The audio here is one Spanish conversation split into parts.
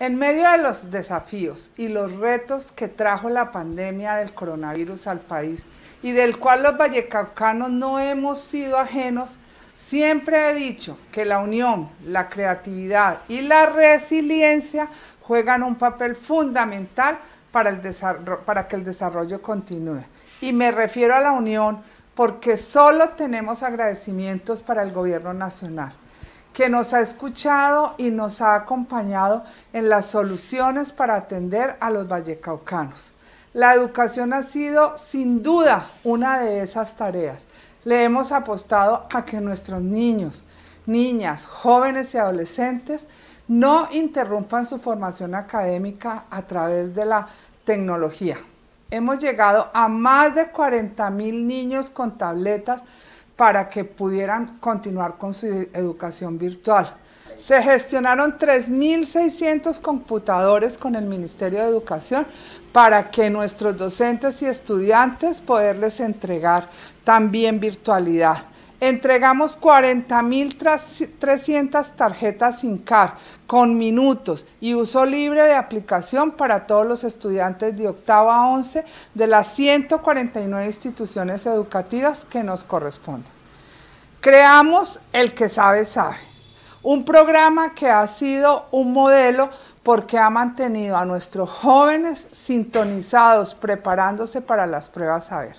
En medio de los desafíos y los retos que trajo la pandemia del coronavirus al país y del cual los vallecaucanos no hemos sido ajenos, siempre he dicho que la unión, la creatividad y la resiliencia juegan un papel fundamental para, para que el desarrollo continúe. Y me refiero a la unión porque solo tenemos agradecimientos para el gobierno nacional que nos ha escuchado y nos ha acompañado en las soluciones para atender a los vallecaucanos. La educación ha sido sin duda una de esas tareas. Le hemos apostado a que nuestros niños, niñas, jóvenes y adolescentes no interrumpan su formación académica a través de la tecnología. Hemos llegado a más de 40 mil niños con tabletas para que pudieran continuar con su educación virtual. Se gestionaron 3.600 computadores con el Ministerio de Educación para que nuestros docentes y estudiantes poderles entregar también virtualidad. Entregamos 40.300 tarjetas sin car con minutos y uso libre de aplicación para todos los estudiantes de octava a 11 de las 149 instituciones educativas que nos corresponden. Creamos el que sabe, sabe. Un programa que ha sido un modelo porque ha mantenido a nuestros jóvenes sintonizados, preparándose para las pruebas a ver.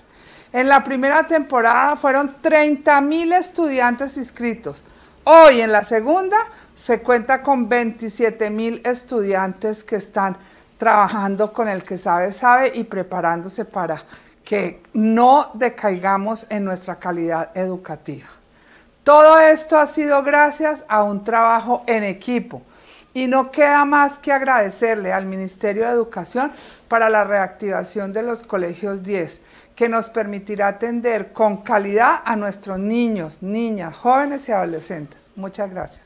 En la primera temporada fueron 30 mil estudiantes inscritos. Hoy en la segunda se cuenta con 27 mil estudiantes que están trabajando con el que sabe, sabe y preparándose para que no decaigamos en nuestra calidad educativa. Todo esto ha sido gracias a un trabajo en equipo. Y no queda más que agradecerle al Ministerio de Educación para la reactivación de los colegios 10, que nos permitirá atender con calidad a nuestros niños, niñas, jóvenes y adolescentes. Muchas gracias.